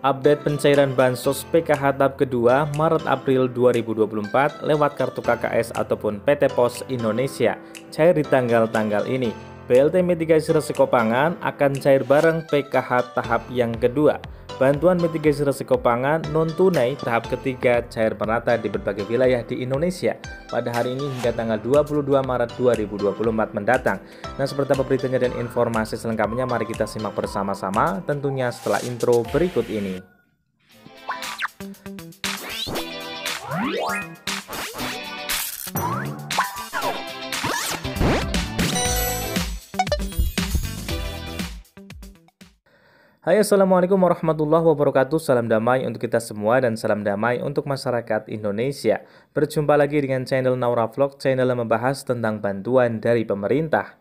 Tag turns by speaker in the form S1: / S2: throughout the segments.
S1: Update pencairan bansos PKH tahap kedua Maret-April 2024 lewat kartu KKS ataupun PT Pos Indonesia. Cair di tanggal-tanggal ini. BLT Mitigasi Resiko Pangan akan cair bareng PKH tahap yang kedua. Bantuan Mitigasi resiko Pangan Non-Tunai tahap ketiga cair merata di berbagai wilayah di Indonesia pada hari ini hingga tanggal 22 Maret 2024 mendatang. Nah, seperti apa beritanya dan informasi selengkapnya, mari kita simak bersama-sama tentunya setelah intro berikut ini. Hai Assalamualaikum warahmatullahi wabarakatuh Salam damai untuk kita semua dan salam damai untuk masyarakat Indonesia Berjumpa lagi dengan channel Naura Vlog Channel yang membahas tentang bantuan dari pemerintah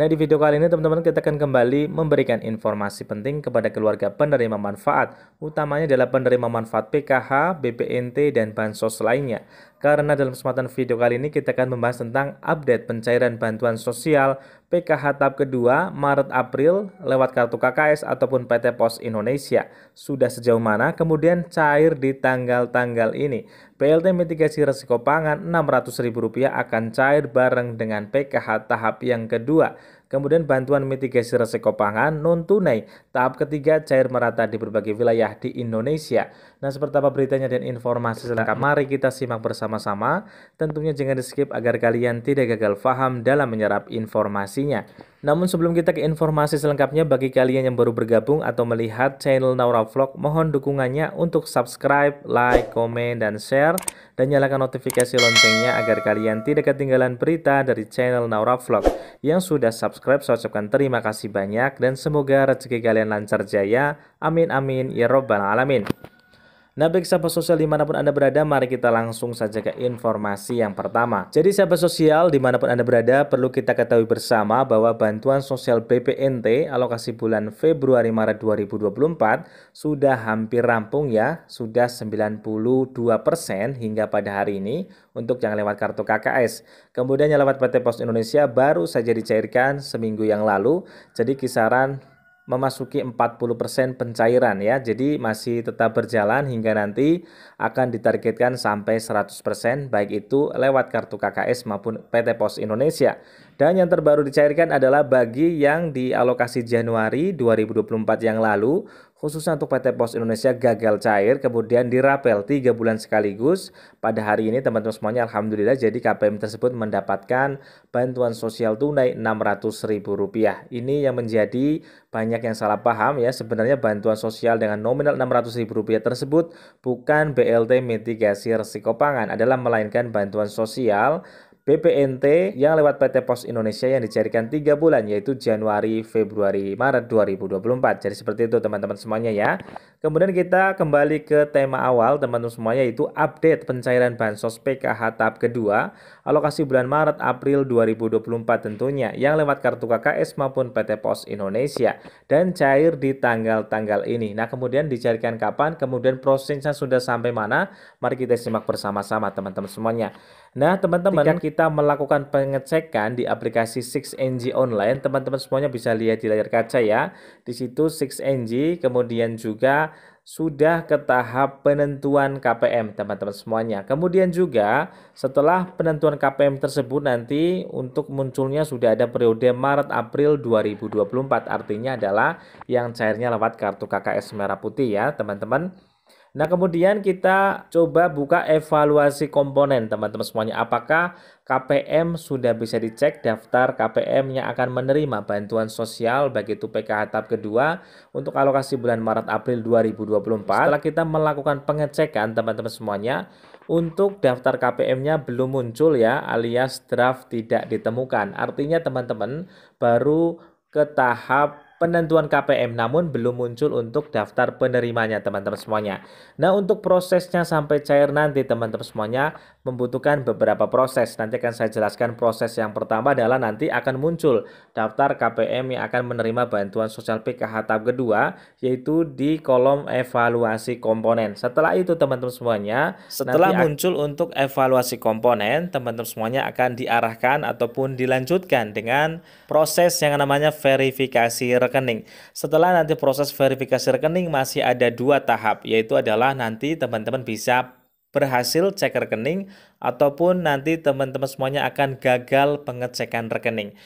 S1: Nah di video kali ini teman-teman kita akan kembali memberikan informasi penting kepada keluarga penerima manfaat Utamanya adalah penerima manfaat PKH, BPNT, dan Bansos lainnya Karena dalam kesempatan video kali ini kita akan membahas tentang update pencairan bantuan sosial PKH tahap kedua Maret-April lewat kartu KKS ataupun PT Pos Indonesia. Sudah sejauh mana kemudian cair di tanggal-tanggal ini. PLT mitigasi resiko pangan Rp600.000 akan cair bareng dengan PKH tahap yang kedua kemudian bantuan mitigasi resiko pangan non tunai tahap ketiga cair merata di berbagai wilayah di Indonesia. Nah, seperti apa beritanya dan informasi selengkapnya mari kita simak bersama-sama. Tentunya jangan di-skip agar kalian tidak gagal paham dalam menyerap informasinya. Namun sebelum kita ke informasi selengkapnya bagi kalian yang baru bergabung atau melihat channel Naura Vlog, mohon dukungannya untuk subscribe, like, komen, dan share dan nyalakan notifikasi loncengnya agar kalian tidak ketinggalan berita dari channel Naura Vlog. Yang sudah subscribe saya ucapkan terima kasih banyak dan semoga rezeki kalian lancar jaya. Amin amin ya robbal alamin. Nah baik sahabat sosial dimanapun Anda berada, mari kita langsung saja ke informasi yang pertama. Jadi sahabat sosial dimanapun Anda berada, perlu kita ketahui bersama bahwa bantuan sosial BPNT alokasi bulan Februari Maret 2024 sudah hampir rampung ya, sudah 92% hingga pada hari ini untuk yang lewat kartu KKS. Kemudian yang lewat PT Pos Indonesia baru saja dicairkan seminggu yang lalu, jadi kisaran memasuki 40% pencairan ya. Jadi masih tetap berjalan hingga nanti akan ditargetkan sampai 100% baik itu lewat kartu KKS maupun PT Pos Indonesia. Dan yang terbaru dicairkan adalah bagi yang di alokasi Januari 2024 yang lalu khususnya untuk PT Pos Indonesia gagal cair kemudian dirapel tiga bulan sekaligus pada hari ini teman-teman semuanya alhamdulillah jadi KPM tersebut mendapatkan bantuan sosial tunai Rp600.000 ini yang menjadi banyak yang salah paham ya sebenarnya bantuan sosial dengan nominal Rp600.000 tersebut bukan BLT mitigasi resiko pangan adalah melainkan bantuan sosial BPNT yang lewat PT Pos Indonesia yang dicairkan 3 bulan yaitu Januari, Februari, Maret 2024. Jadi seperti itu teman-teman semuanya ya. Kemudian kita kembali ke tema awal teman-teman semuanya yaitu update pencairan bansos PKH tahap kedua alokasi bulan Maret April 2024 tentunya yang lewat kartu KKS maupun PT Pos Indonesia dan cair di tanggal-tanggal ini. Nah, kemudian dicarikan kapan, kemudian prosesnya sudah sampai mana? Mari kita simak bersama-sama teman-teman semuanya. Nah, teman-teman, kita melakukan pengecekan di aplikasi 6NG online, teman-teman semuanya bisa lihat di layar kaca ya. Di situ 6NG, kemudian juga sudah ke tahap penentuan KPM teman-teman semuanya. Kemudian juga setelah penentuan KPM tersebut nanti untuk munculnya sudah ada periode Maret April 2024 artinya adalah yang cairnya lewat kartu KKS merah putih ya teman-teman. Nah, kemudian kita coba buka evaluasi komponen, teman-teman semuanya. Apakah KPM sudah bisa dicek daftar KPM yang akan menerima bantuan sosial bagi itu PKH tahap kedua untuk alokasi bulan Maret April 2024. Setelah kita melakukan pengecekan, teman-teman semuanya, untuk daftar KPM-nya belum muncul ya, alias draft tidak ditemukan. Artinya teman-teman baru ke tahap penentuan KPM namun belum muncul untuk daftar penerimanya teman-teman semuanya. Nah untuk prosesnya sampai cair nanti teman-teman semuanya membutuhkan beberapa proses. Nanti akan saya jelaskan proses yang pertama adalah nanti akan muncul daftar KPM yang akan menerima bantuan sosial PKH tahap kedua yaitu di kolom evaluasi komponen. Setelah itu teman-teman semuanya setelah muncul untuk evaluasi komponen teman-teman semuanya akan diarahkan ataupun dilanjutkan dengan proses yang namanya verifikasi rekening. Setelah nanti proses verifikasi rekening masih ada dua tahap, yaitu adalah nanti teman-teman bisa berhasil cek rekening ataupun nanti teman-teman semuanya akan gagal pengecekan rekening.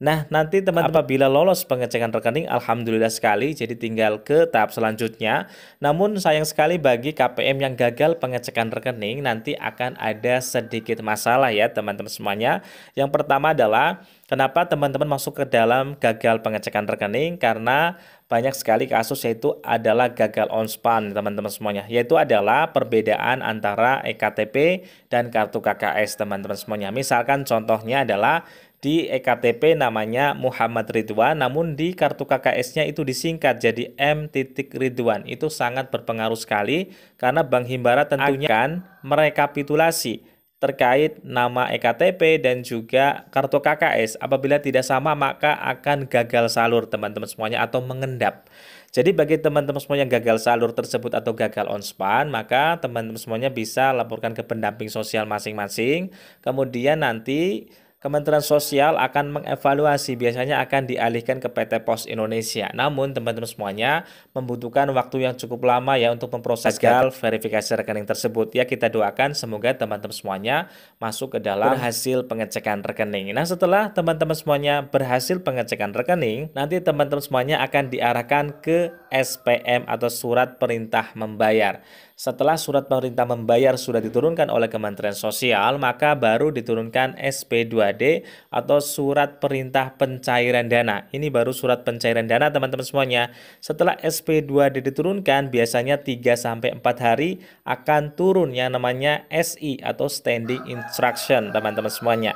S1: Nah, nanti teman-teman apabila lolos pengecekan rekening, alhamdulillah sekali, jadi tinggal ke tahap selanjutnya. Namun sayang sekali bagi KPM yang gagal pengecekan rekening, nanti akan ada sedikit masalah ya teman-teman semuanya. Yang pertama adalah, kenapa teman-teman masuk ke dalam gagal pengecekan rekening? Karena banyak sekali kasus yaitu adalah gagal on span teman-teman semuanya yaitu adalah perbedaan antara EKTP dan kartu KKS teman-teman semuanya misalkan contohnya adalah di EKTP namanya Muhammad Ridwan, namun di kartu KKS-nya itu disingkat jadi M. Ridwan. Itu sangat berpengaruh sekali karena Bank Himbara tentunya akan merekapitulasi terkait nama EKTP dan juga kartu KKS. Apabila tidak sama maka akan gagal salur teman-teman semuanya atau mengendap. Jadi bagi teman-teman semua yang gagal salur tersebut atau gagal onspan, maka teman-teman semuanya bisa laporkan ke pendamping sosial masing-masing. Kemudian nanti Kementerian Sosial akan mengevaluasi biasanya akan dialihkan ke PT Pos Indonesia. Namun teman-teman semuanya membutuhkan waktu yang cukup lama ya untuk memproses gal verifikasi rekening tersebut. Ya kita doakan semoga teman-teman semuanya masuk ke dalam hasil pengecekan rekening. Nah setelah teman-teman semuanya berhasil pengecekan rekening, nanti teman-teman semuanya akan diarahkan ke SPM atau surat perintah membayar. Setelah surat perintah membayar sudah diturunkan oleh Kementerian Sosial, maka baru diturunkan SP2D atau surat perintah pencairan dana. Ini baru surat pencairan dana teman-teman semuanya. Setelah SP2D diturunkan, biasanya 3 sampai 4 hari akan turun yang namanya SI atau standing instruction teman-teman semuanya.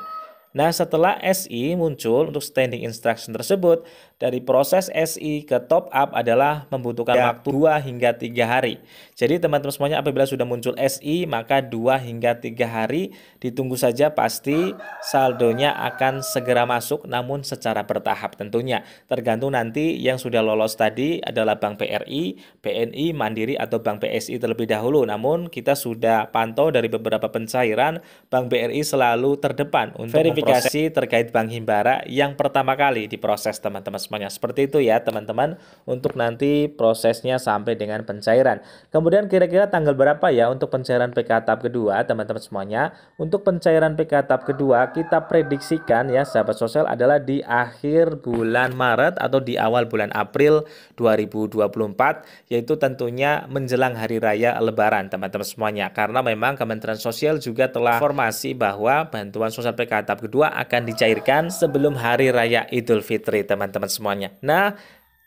S1: Nah, setelah SI muncul untuk standing instruction tersebut, dari proses SI ke top up adalah membutuhkan ya. waktu 2 hingga 3 hari. Jadi teman-teman semuanya apabila sudah muncul SI, maka 2 hingga 3 hari ditunggu saja pasti saldonya akan segera masuk namun secara bertahap tentunya. Tergantung nanti yang sudah lolos tadi adalah Bank BRI, BNI, Mandiri atau Bank PSI terlebih dahulu. Namun kita sudah pantau dari beberapa pencairan Bank BRI selalu terdepan untuk klarifikasi proses. terkait Bank Himbara yang pertama kali diproses teman-teman semuanya. Seperti itu ya teman-teman untuk nanti prosesnya sampai dengan pencairan. Kemudian kira-kira tanggal berapa ya untuk pencairan PK tahap kedua teman-teman semuanya? Untuk pencairan PK tahap kedua kita prediksikan ya sahabat sosial adalah di akhir bulan Maret atau di awal bulan April 2024 yaitu tentunya menjelang hari raya Lebaran teman-teman semuanya. Karena memang Kementerian Sosial juga telah informasi bahwa bantuan sosial PK tahap kedua kedua akan dicairkan sebelum hari raya Idul Fitri teman-teman semuanya. Nah,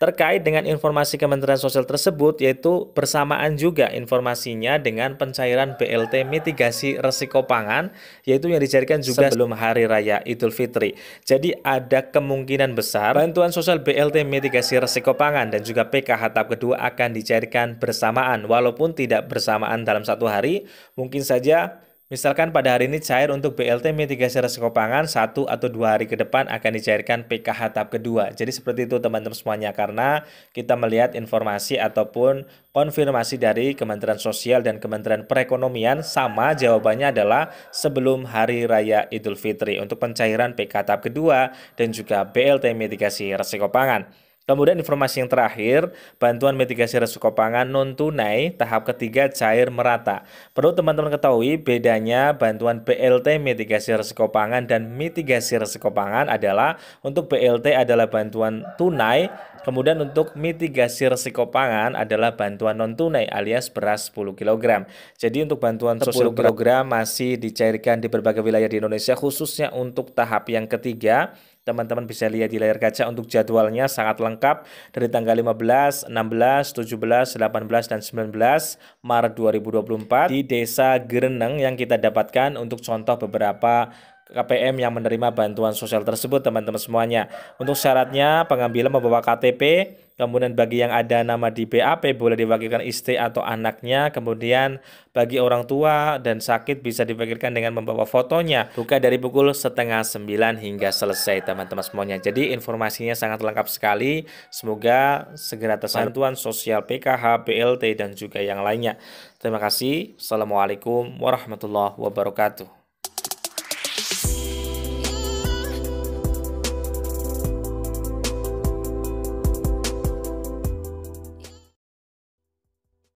S1: terkait dengan informasi Kementerian Sosial tersebut yaitu bersamaan juga informasinya dengan pencairan BLT mitigasi resiko pangan yaitu yang dicairkan juga sebelum hari raya Idul Fitri. Jadi ada kemungkinan besar bantuan sosial BLT mitigasi resiko pangan dan juga PKH tahap kedua akan dicairkan bersamaan walaupun tidak bersamaan dalam satu hari, mungkin saja Misalkan pada hari ini cair untuk BLT mitigasi resiko pangan satu atau dua hari ke depan akan dicairkan PKH tahap kedua. Jadi seperti itu teman-teman semuanya karena kita melihat informasi ataupun konfirmasi dari Kementerian Sosial dan Kementerian Perekonomian sama jawabannya adalah sebelum Hari Raya Idul Fitri untuk pencairan PKH tahap kedua dan juga BLT mitigasi resiko pangan. Kemudian informasi yang terakhir, bantuan mitigasi resiko pangan non-tunai tahap ketiga cair merata. Perlu teman-teman ketahui bedanya bantuan BLT mitigasi resiko pangan dan mitigasi resiko pangan adalah untuk BLT adalah bantuan tunai, kemudian untuk mitigasi resiko pangan adalah bantuan non-tunai alias beras 10 kg. Jadi untuk bantuan 10 kg masih dicairkan di berbagai wilayah di Indonesia khususnya untuk tahap yang ketiga Teman-teman bisa lihat di layar kaca untuk jadwalnya sangat lengkap dari tanggal 15, 16, 17, 18, dan 19 Maret 2024 di Desa Gereneng yang kita dapatkan untuk contoh beberapa KPM yang menerima bantuan sosial tersebut teman-teman semuanya. Untuk syaratnya pengambilan membawa KTP, kemudian bagi yang ada nama di BAP boleh diwakilkan istri atau anaknya, kemudian bagi orang tua dan sakit bisa diwakilkan dengan membawa fotonya. Buka dari pukul setengah sembilan hingga selesai teman-teman semuanya. Jadi informasinya sangat lengkap sekali. Semoga segera tersantuan sosial PKH, BLT dan juga yang lainnya. Terima kasih. Assalamualaikum warahmatullahi wabarakatuh.